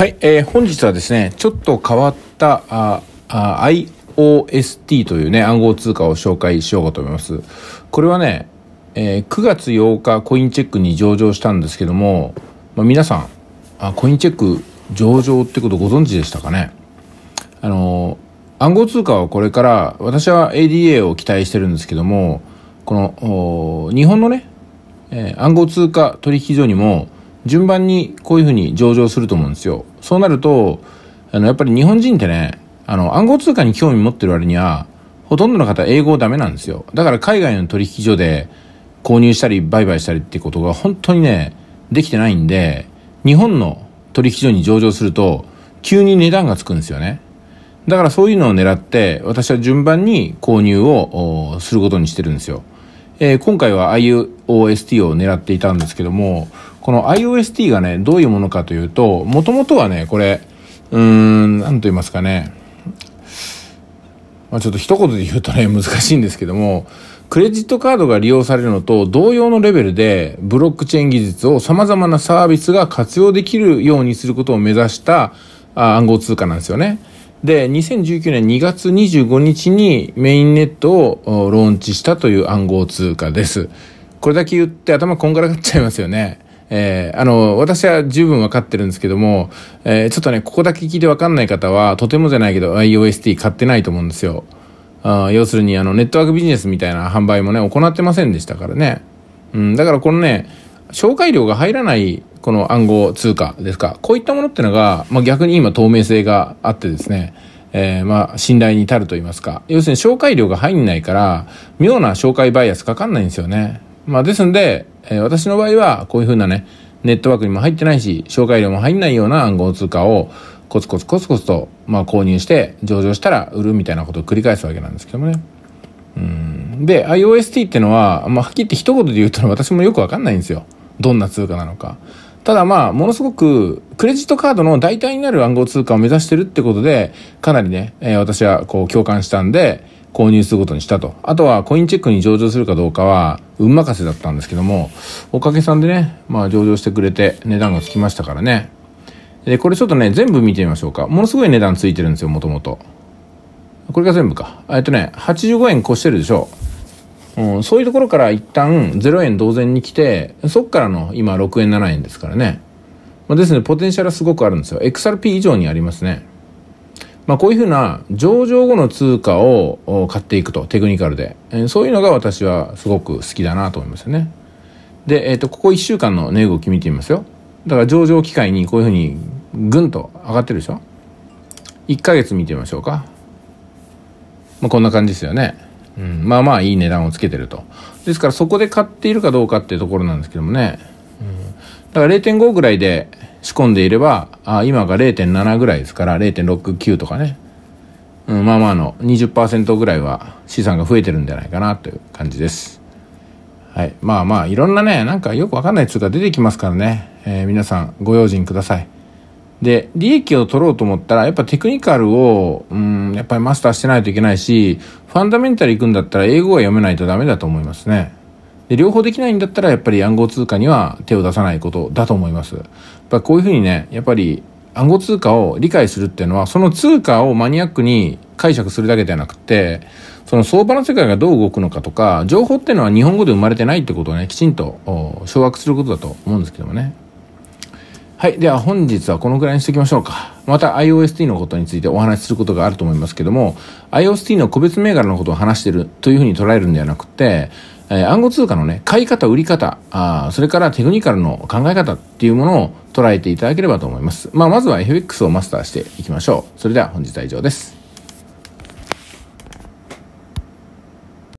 はい、えー、本日はですね、ちょっと変わったああ IOST というね、暗号通貨を紹介しようかと思います。これはね、えー、9月8日コインチェックに上場したんですけども、まあ、皆さんあ、コインチェック上場ってことご存知でしたかねあのー、暗号通貨はこれから、私は ADA を期待してるんですけども、この、日本のね、えー、暗号通貨取引所にも、順番にこういうふうに上場すると思うんですよ。そうなると、あの、やっぱり日本人ってね、あの、暗号通貨に興味持ってる割には、ほとんどの方英語ダメなんですよ。だから海外の取引所で購入したり売買したりってことが本当にね、できてないんで、日本の取引所に上場すると、急に値段がつくんですよね。だからそういうのを狙って、私は順番に購入をすることにしてるんですよ。えー、今回は IOST を狙っていたんですけども、この IOST がね、どういうものかというと、もともとはね、これ、うーん、なんと言いますかね、まあ、ちょっと一言で言うとね、難しいんですけども、クレジットカードが利用されるのと同様のレベルで、ブロックチェーン技術を様々なサービスが活用できるようにすることを目指した暗号通貨なんですよね。で、2019年2月25日にメインネットをローンチしたという暗号通貨です。これだけ言って頭こんがらがっちゃいますよね。えー、あの、私は十分わかってるんですけども、えー、ちょっとね、ここだけ聞いてわかんない方は、とてもじゃないけど iOST 買ってないと思うんですよ。あ要するに、あの、ネットワークビジネスみたいな販売もね、行ってませんでしたからね。うん、だからこのね、紹介料が入らないこの暗号通貨ですか。こういったものってのが、まあ、逆に今透明性があってですね、えー、まあ、信頼に足ると言いますか。要するに紹介料が入んないから、妙な紹介バイアスかかんないんですよね。まあ、ですんで、えー、私の場合は、こういうふうなね、ネットワークにも入ってないし、紹介料も入んないような暗号通貨を、コツコツコツコツと、まあ、購入して、上場したら売るみたいなことを繰り返すわけなんですけどもね。うん。で、IOST ってのは、まあ、はっきり言って一言で言うと私もよくわかんないんですよ。どんな通貨なのか。ただまあ、ものすごく、クレジットカードの代替になる暗号通貨を目指してるってことで、かなりね、えー、私はこう共感したんで、購入することにしたと。あとはコインチェックに上場するかどうかは、運任せだったんですけども、おかげさんでね、まあ上場してくれて値段がつきましたからね。で、これちょっとね、全部見てみましょうか。ものすごい値段ついてるんですよ、もともと。これが全部か。えっとね、85円越してるでしょう。うん、そういうところから一旦0円同然に来て、そこからの今6円7円ですからね。まあ、ですので、ポテンシャルはすごくあるんですよ。XRP 以上にありますね。まあ、こういうふうな上場後の通貨を買っていくと、テクニカルで。えー、そういうのが私はすごく好きだなと思いますよね。で、えっ、ー、と、ここ1週間の値動き見てみますよ。だから上場機会にこういうふうにぐんと上がってるでしょ。1ヶ月見てみましょうか。まあ、こんな感じですよね。うん、まあまあいい値段をつけてると。ですからそこで買っているかどうかっていうところなんですけどもね。うん、だから0.5ぐらいで仕込んでいれば、あ今が0.7ぐらいですから0.69とかね。うん、まあまあの20%ぐらいは資産が増えてるんじゃないかなという感じです。はい。まあまあいろんなね、なんかよくわかんない通貨出てきますからね。えー、皆さんご用心ください。で、利益を取ろうと思ったら、やっぱテクニカルを、うん、やっぱりマスターしてないといけないし、ファンダメンタル行くんだったら英語は読めないとダメだと思いますね。で、両方できないんだったら、やっぱり暗号通貨には手を出さないことだと思います。やっぱこういうふうにね、やっぱり暗号通貨を理解するっていうのは、その通貨をマニアックに解釈するだけではなくて、その相場の世界がどう動くのかとか、情報っていうのは日本語で生まれてないってことをね、きちんと掌握することだと思うんですけどもね。はい。では本日はこのくらいにしておきましょうか。また IOST のことについてお話しすることがあると思いますけども、IOST の個別銘柄のことを話してるというふうに捉えるんではなくて、えー、暗号通貨のね、買い方、売り方、あそれからテクニカルの考え方っていうものを捉えていただければと思います。まあ、まずは FX をマスターしていきましょう。それでは本日は以上です。